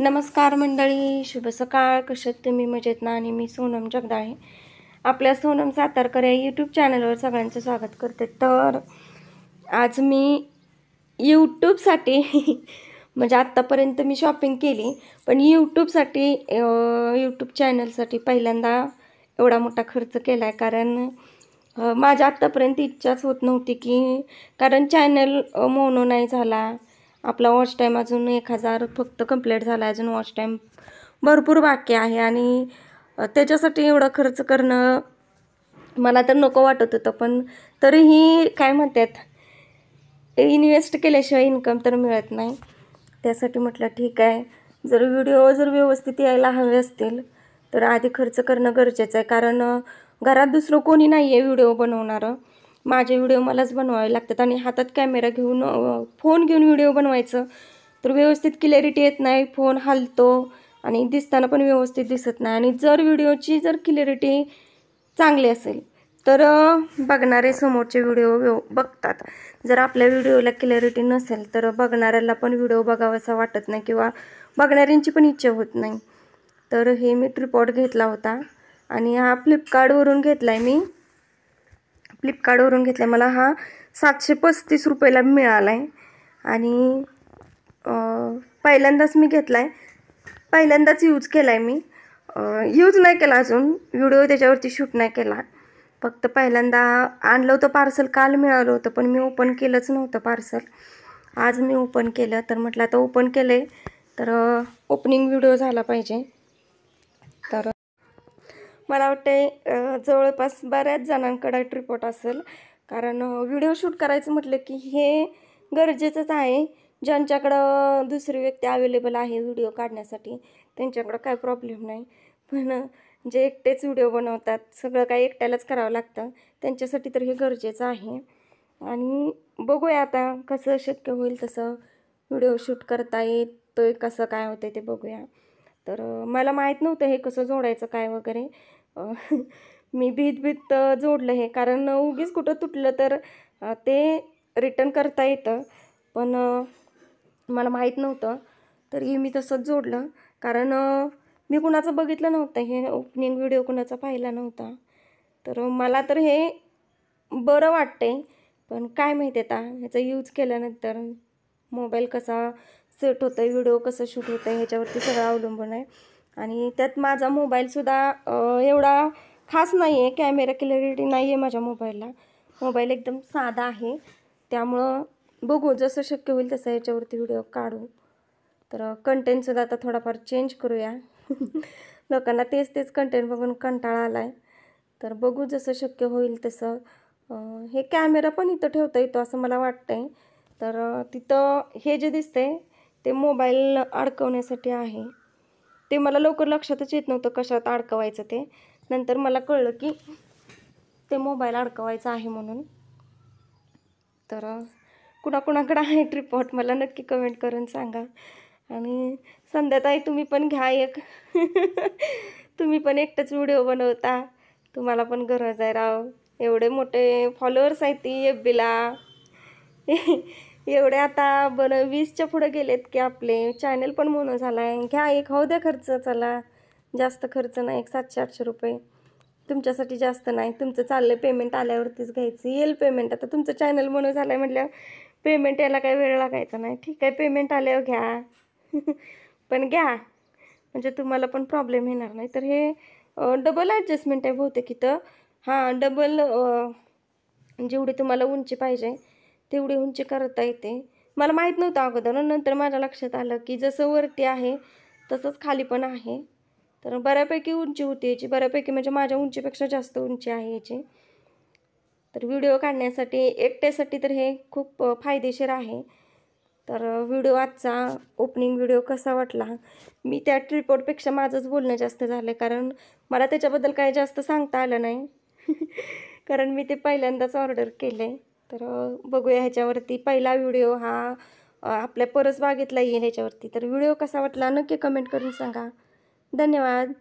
नमस्कार मंडळी शुभ सकाळ कशात तुम्ही मजेत ना आणि मी सोनम जगदाळे आपल्या सोनम सातारकर या यूट्यूब चॅनलवर सगळ्यांचं स्वागत करते तर आज मी यूट्यूबसाठी म्हणजे आत्तापर्यंत मी शॉपिंग केली पण यूट्यूबसाठी यूट्यूब चॅनलसाठी पहिल्यांदा एवढा मोठा खर्च केला आहे कारण माझ्या आत्तापर्यंत इच्छाच होत नव्हती की कारण चॅनल मोनो नाही झाला आपला वॉच टाईम अजून एक हजार फक्त कम्प्लीट झाला आहे अजून वॉच टाईम भरपूर बाकी आहे आणि त्याच्यासाठी एवढा खर्च करणं मला तर नको वाटत होतं पण तरीही काय म्हणतात इन्व्हेस्ट केल्याशिवाय इन्कम तर मिळत नाही त्यासाठी म्हटलं ठीक आहे जर व्हिडिओ जर व्यवस्थित यायला हवे असतील तर आधी खर्च करणं गरजेचं आहे कारण घरात दुसरं कोणी नाही आहे व्हिडिओ बनवणारं माझे व्हिडिओ मलाच बनवावे लागतात आणि हातात कॅमेरा घेऊन फोन घेऊन व्हिडिओ बनवायचं तर व्यवस्थित क्लॅरिटी येत नाही फोन हलतो आणि दिसताना पण व्यवस्थित दिसत नाही आणि जर व्हिडिओची जर क्लॅरिटी चांगली असेल तर बघणारे समोरचे व्हिडिओ व्यव बघतात जर आपल्या व्हिडिओला क्लॅरिटी नसेल तर बघणाऱ्याला पण व्हिडिओ बघावासा वाटत नाही किंवा बघणाऱ्यांची पण इच्छा होत नाही तर हे मी ट्रिपॉट घेतला होता आणि हा फ्लिपकार्टवरून घेतला आहे मी फ्लिपकार्टवरून घेतला मला हा सातशे पस्तीस रुपयाला मिळाला आहे आणि पहिल्यांदाच मी घेतला आहे पहिल्यांदाच यूज केला आहे मी यूज नाही केला अजून व्हिडिओ त्याच्यावरती शूट नाही केला फक्त पहिल्यांदा आणलं होतं पार्सल काल मिळालं होतं पण मी ओपन केलंच नव्हतं पार्सल आज मी ओपन केलं तर म्हटलं आता ओपन केलं आहे तर ओपनिंग व्हिडिओ झाला पाहिजे तर मला वाटते जवळपास बऱ्याच जणांकडे ट्रिपोट असेल कारण व्हिडिओ शूट करायचं म्हटलं की हे गरजेचंच आहे ज्यांच्याकडं दुसरी व्यक्ती अवेलेबल आहे व्हिडिओ काढण्यासाठी त्यांच्याकडं काय प्रॉब्लेम नाही पण जे एकटेच व्हिडिओ बनवतात सगळं काही एकट्यालाच करावं लागतं त्यांच्यासाठी तर हे गरजेचं आहे आणि बघूया आता कसं शक्य होईल तसं व्हिडिओ शूट करता तो कसं काय होतं ते बघूया तर मला माहीत नव्हतं हे कसं जोडायचं काय वगैरे मी भीतभीत जोडलं हे कारण उगीच कुठं तुटलं तर ते रिटर्न करता येतं पण मला माहीत नव्हतं तरी मी तसंच जोडलं कारण मी कुणाचं बघितलं नव्हतं हे ओपनिंग व्हिडिओ कुणाचा पाहिला नव्हता तर मला तर हे बरं वाटते पण काय आहे आता ह्याचा यूज केल्यानंतर मोबाईल कसा सेट होतं आहे व्हिडिओ कसं शूट होतं आहे ह्याच्यावरती सगळं अवलंबून आहे आणि त्यात माझा मोबाईलसुद्धा एवढा खास नाही आहे कॅमेरा क्लॅरिटी नाही आहे माझ्या मोबाईलला मोबाईल एकदम साधा आहे त्यामुळं बघू जसं शक्य होईल तसं याच्यावरती व्हिडिओ काढू तर कंटेंटसुद्धा आता थोडाफार चेंज करूया लोकांना तेच तेच कंटेंट बघून कंटाळा आला आहे तर बघू जसं शक्य होईल तसं हे कॅमेरा पण इथं ठेवता येतो असं मला वाटतं आहे तर तिथं हे जे दिसतंय ते मोबाईल अडकवण्यासाठी आहे ते मला लवकर लक्षातच येत नव्हतं कशात अडकवायचं ते नंतर मला कळलं की ते मोबाईल अडकवायचं आहे म्हणून तर कुणाकुणाकडं आहे ट्रिपॉट मला नक्की कमेंट करून सांगा आणि संध्याताई तुम्ही पण घ्या एक तुम्ही पण एकटाच व्हिडिओ बनवता तुम्हाला पण गरज आहे राव एवढे मोठे फॉलोअर्स आहेत ती एफ बीला एवढे आता बरं वीसच्या पुढं गेलेत की आपले चॅनल पण मोनो झाला आहे घ्या एक हो द्या खर्च चला जास्त खर्च नाही एक सातशे आठशे रुपये तुमच्यासाठी जास्त नाही तुमचं चाललं आहे पेमेंट आल्यावरतीच घ्यायचं येईल पेमेंट आता तुमचं चॅनल मोनो झालं आहे म्हटल्यावर पेमेंट यायला काही वेळ लागायचा नाही ठीक आहे पेमेंट आल्यावर घ्या पण घ्या म्हणजे तुम्हाला पण प्रॉब्लेम येणार नाही तर हे डबल ॲडजस्टमेंट आहे बहुतेक इथं हां डबल जेवढी तुम्हाला उंची पाहिजे तेवढी उंची करता येते मला माहीत नव्हतं अगोदर नंतर माझ्या लक्षात आलं की जसं वरती आहे तसंच खाली पण आहे तर बऱ्यापैकी उंची होती याची बऱ्यापैकी म्हणजे माझ्या उंचीपेक्षा जास्त उंची आहे याची तर व्हिडिओ काढण्यासाठी एकट्यासाठी तर हे खूप फायदेशीर आहे तर व्हिडिओ आजचा ओपनिंग व्हिडिओ कसा वाटला मी त्या ट्रिपोर्टपेक्षा माझंच बोलणं जास्त झालं कारण मला त्याच्याबद्दल काही जास्त सांगता आलं नाही कारण मी ते पहिल्यांदाच ऑर्डर केलं आहे तर बघूया ह्याच्यावरती पहिला व्हिडिओ हा आपल्या परसबागेतला येईल ह्याच्यावरती तर व्हिडिओ कसा वाटला नक्की कमेंट करून सांगा धन्यवाद